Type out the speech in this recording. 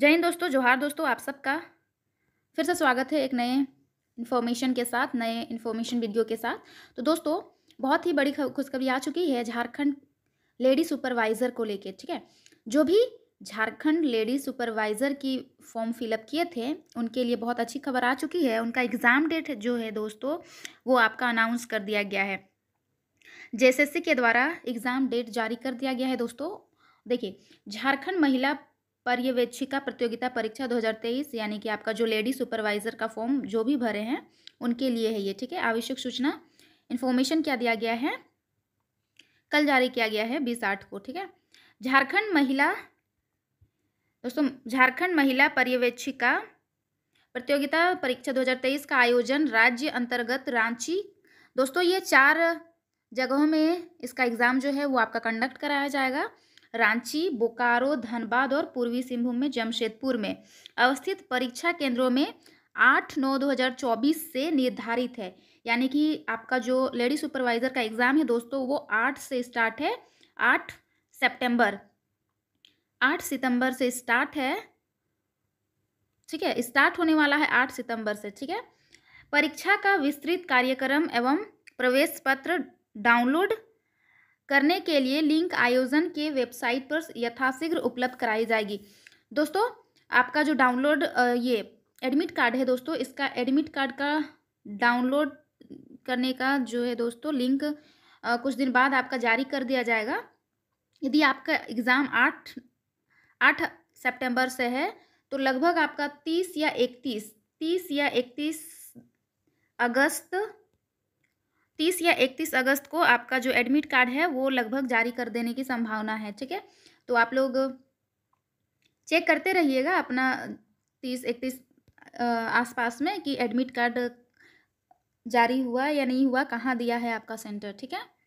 जय हिंद दोस्तों जोहार दोस्तों आप सबका फिर से स्वागत है एक नए इन्फॉर्मेशन के साथ नए इन्फॉर्मेशन वीडियो के साथ तो दोस्तों बहुत ही बड़ी खुशखबरी आ चुकी है झारखंड लेडी सुपरवाइज़र को लेके ठीक है जो भी झारखंड लेडी सुपरवाइज़र की फॉर्म फिलअप किए थे उनके लिए बहुत अच्छी खबर आ चुकी है उनका एग्ज़ाम डेट जो है दोस्तों वो आपका अनाउंस कर दिया गया है जे के द्वारा एग्ज़ाम डेट जारी कर दिया गया है दोस्तों देखिए झारखंड महिला पर्यवेक्षिका प्रतियोगिता परीक्षा 2023 यानी कि आपका जो लेडी सुपरवाइजर का फॉर्म जो भी भरे हैं उनके लिए है ये ठीक है आवश्यक सूचना इन्फॉर्मेशन क्या दिया गया है कल जारी किया गया है बीस आठ को ठीक है झारखंड महिला दोस्तों झारखंड महिला पर्यवेक्षिका प्रतियोगिता परीक्षा 2023 का आयोजन राज्य अंतर्गत रांची दोस्तों ये चार जगहों में इसका एग्ज़ाम जो है वो आपका कंडक्ट कराया जाएगा रांची बोकारो धनबाद और पूर्वी सिंहभूम में जमशेदपुर में अवस्थित परीक्षा केंद्रों में आठ नौ दो हजार चौबीस से निर्धारित है यानी कि आपका जो लेडी सुपरवाइज़र का एग्ज़ाम है दोस्तों वो आठ से स्टार्ट है आठ सेप्टेम्बर आठ सितंबर से स्टार्ट है ठीक है स्टार्ट होने वाला है आठ सितंबर से ठीक है परीक्षा का विस्तृत कार्यक्रम एवं प्रवेश पत्र डाउनलोड करने के लिए लिंक आयोजन के वेबसाइट पर यथाशीघ्र उपलब्ध कराई जाएगी दोस्तों आपका जो डाउनलोड ये एडमिट कार्ड है दोस्तों इसका एडमिट कार्ड का डाउनलोड करने का जो है दोस्तों लिंक आ, कुछ दिन बाद आपका जारी कर दिया जाएगा यदि आपका एग्ज़ाम आठ आठ सेप्टेम्बर से है तो लगभग आपका तीस या इकतीस तीस या इकतीस अगस्त तीस या इकतीस अगस्त को आपका जो एडमिट कार्ड है वो लगभग जारी कर देने की संभावना है ठीक है तो आप लोग चेक करते रहिएगा अपना तीस इकतीस आसपास में कि एडमिट कार्ड जारी हुआ या नहीं हुआ कहाँ दिया है आपका सेंटर ठीक है